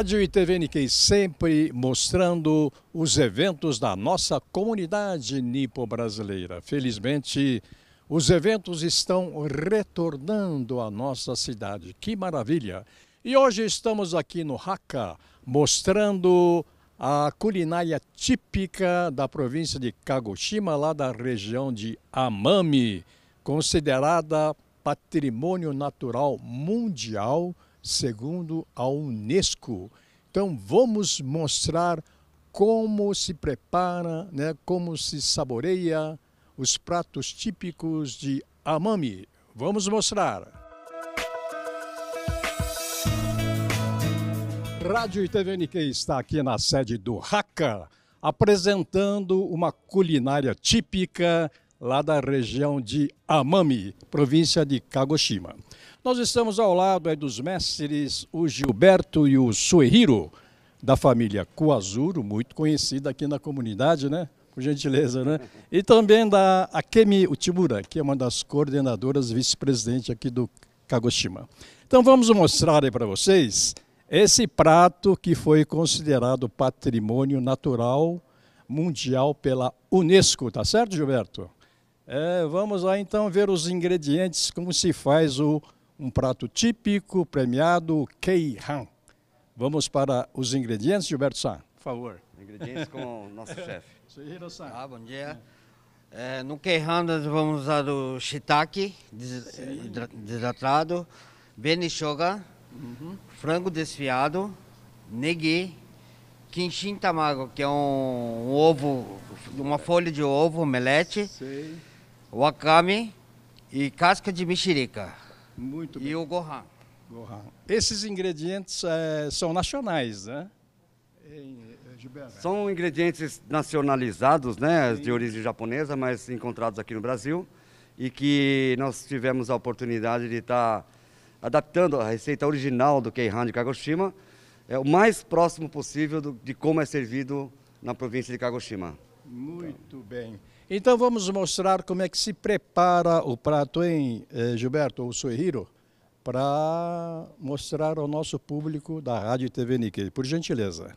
Rádio e TVNQ sempre mostrando os eventos da nossa comunidade nipo-brasileira. Felizmente, os eventos estão retornando à nossa cidade. Que maravilha! E hoje estamos aqui no Hakka mostrando a culinária típica da província de Kagoshima, lá da região de Amami, considerada patrimônio natural mundial, segundo a Unesco. Então vamos mostrar como se prepara, né, como se saboreia os pratos típicos de Amami. Vamos mostrar. Rádio ITVNQ está aqui na sede do Raca, apresentando uma culinária típica lá da região de Amami, província de Kagoshima. Nós estamos ao lado dos mestres, o Gilberto e o Suehiro, da família Kuazuro, muito conhecida aqui na comunidade, né? Por gentileza, né? E também da Akemi Utimura, que é uma das coordenadoras vice-presidente aqui do Kagoshima. Então vamos mostrar aí para vocês esse prato que foi considerado patrimônio natural mundial pela Unesco, tá certo, Gilberto? É, vamos lá então ver os ingredientes, como se faz o, um prato típico premiado Keihan. Vamos para os ingredientes, Gilberto Sá, por favor. Ingredientes com o nosso chefe. Suhiro Sá. Ah, bom dia. É, no Keihan nós vamos usar o shiitake desidratado, benishoga, uhum. frango desfiado, negi, quinchin tamago, que é um, um ovo, uma folha de ovo, omelete. Sim wakame e casca de mexerica. Muito bem. E o gohan. gohan. Esses ingredientes é, são nacionais, né? Eh, são ingredientes nacionalizados, né, Sim. de origem japonesa, mas encontrados aqui no Brasil e que nós tivemos a oportunidade de estar tá adaptando a receita original do Keihan de Kagoshima, é o mais próximo possível do, de como é servido na província de Kagoshima. Muito então. bem. Então vamos mostrar como é que se prepara o prato, hein, eh, Gilberto ou Suihiro para mostrar ao nosso público da Rádio e TV Nikkei, por gentileza.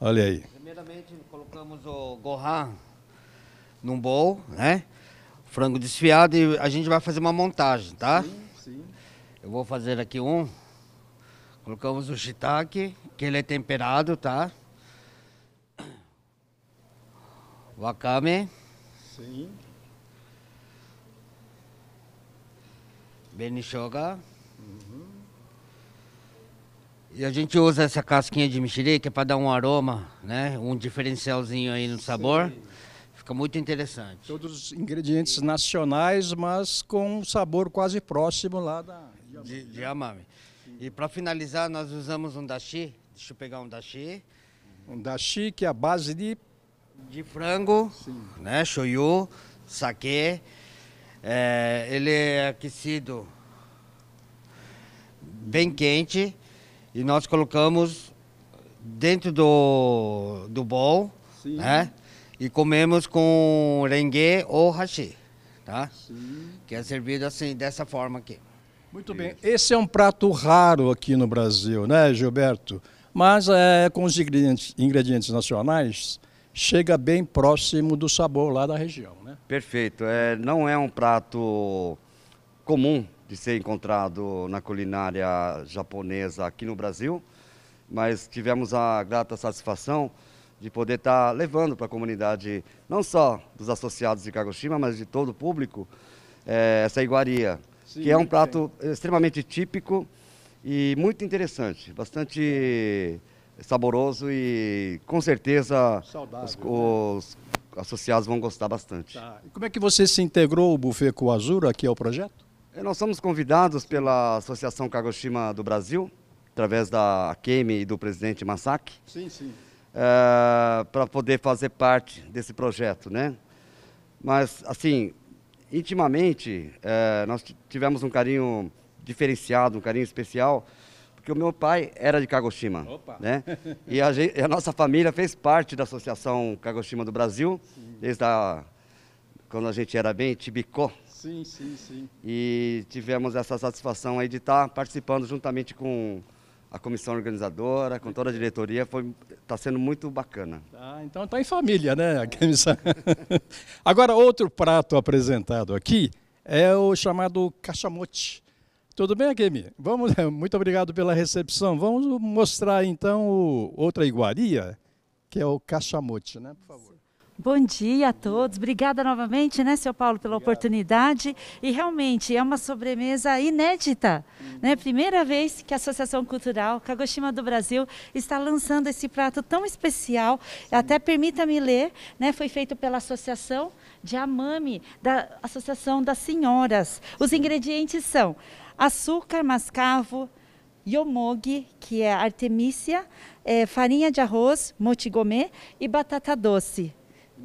Olha aí. Primeiramente colocamos o gohan num bowl, né? Frango desfiado e a gente vai fazer uma montagem, tá? Sim, sim. Eu vou fazer aqui um. Colocamos o shiitake, que ele é temperado, tá? Wakame. Sim. Benishoga. Uhum. E a gente usa essa casquinha de mexerica é para dar um aroma, né? Um diferencialzinho aí no sabor. Sim. Fica muito interessante. Todos os ingredientes nacionais, mas com um sabor quase próximo lá da de, de amame. E para finalizar, nós usamos um dashi. Deixa eu pegar um dashi. Um dashi que é a base de de frango, Sim. né? Shoyu, saquê. É, ele é aquecido bem quente e nós colocamos dentro do, do bol, Sim. né? E comemos com rengue ou hashi, tá? Sim. Que é servido assim, dessa forma aqui. Muito bem. Esse é um prato raro aqui no Brasil, né, Gilberto? Mas é, com os ingredientes, ingredientes nacionais, chega bem próximo do sabor lá da região. Né? Perfeito. É, não é um prato comum de ser encontrado na culinária japonesa aqui no Brasil, mas tivemos a grata satisfação de poder estar tá levando para a comunidade, não só dos associados de Kagoshima, mas de todo o público, é, essa iguaria, Sim, que é um prato extremamente típico e muito interessante, bastante saboroso e com certeza os, né? os associados vão gostar bastante. Tá. como é que você se integrou o buffet com o Azura aqui ao projeto? É, nós somos convidados pela Associação Kagoshima do Brasil, através da Kemi e do presidente Masaki. Sim, sim. É, para poder fazer parte desse projeto, né? Mas, assim, intimamente, é, nós tivemos um carinho diferenciado, um carinho especial, porque o meu pai era de Kagoshima. Opa. Né? E a, gente, a, nossa família fez parte da Associação Kagoshima do Brasil, sim. desde a, quando a gente era bem Tibicó. Sim, sim, sim. E tivemos essa satisfação aí de estar participando juntamente com a comissão organizadora, com toda a diretoria, foi está sendo muito bacana. Ah, então está em família, né, a comissão. Agora outro prato apresentado aqui é o chamado cachamote. Tudo bem, Akemi? Vamos, muito obrigado pela recepção. Vamos mostrar então outra iguaria, que é o cachamote, né? Por favor. Bom dia a todos. Obrigada novamente, né, seu Paulo, pela Obrigado. oportunidade. E realmente é uma sobremesa inédita, uhum. né? Primeira vez que a Associação Cultural Kagoshima do Brasil está lançando esse prato tão especial. Sim. Até permita-me ler, né? Foi feito pela Associação de Amame, da Associação das Senhoras. Os ingredientes são açúcar mascavo, yomogi, que é artemícia, é, eh, farinha de arroz, motigomê e batata doce.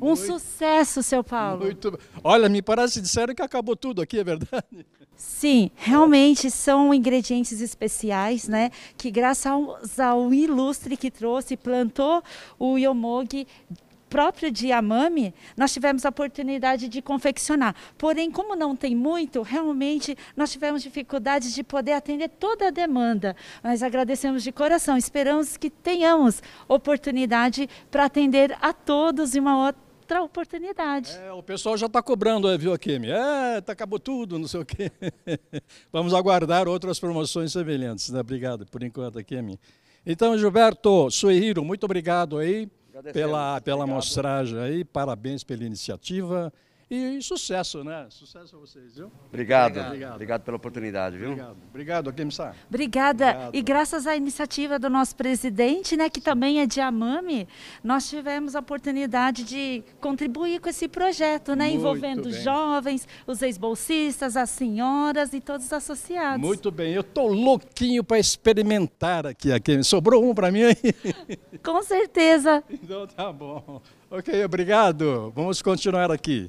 Um muito, sucesso, seu Paulo. Muito. Olha, me parece disseram que acabou tudo aqui, é verdade? Sim, realmente são ingredientes especiais, né? Que graças ao, ao ilustre que trouxe, plantou o yomogi próprio de Amami, nós tivemos a oportunidade de confeccionar. Porém, como não tem muito, realmente nós tivemos dificuldades de poder atender toda a demanda. Mas agradecemos de coração, esperamos que tenhamos oportunidade para atender a todos em uma outra outra oportunidade. É, o pessoal já está cobrando, é, viu, Akemi? É, tá, acabou tudo, não sei o quê. Vamos aguardar outras promoções semelhantes. Né? Obrigado por enquanto, Akemi. Então, Gilberto Suihiro, muito obrigado aí pela, pela obrigado. mostragem aí. Parabéns pela iniciativa. E sucesso, né? Sucesso a vocês, viu? Obrigado. Obrigado, obrigado. pela oportunidade, viu? Obrigado. Obrigado, Akimsa. Obrigada. Obrigado. E graças à iniciativa do nosso presidente, né, que também é de Amami, nós tivemos a oportunidade de contribuir com esse projeto, né, Muito envolvendo bem. jovens, os ex-bolsistas, as senhoras e todos os associados. Muito bem. Eu tô louquinho para experimentar aqui, aqui. Sobrou um para mim aí? Com certeza. Então tá bom. Ok, obrigado. Vamos continuar aqui.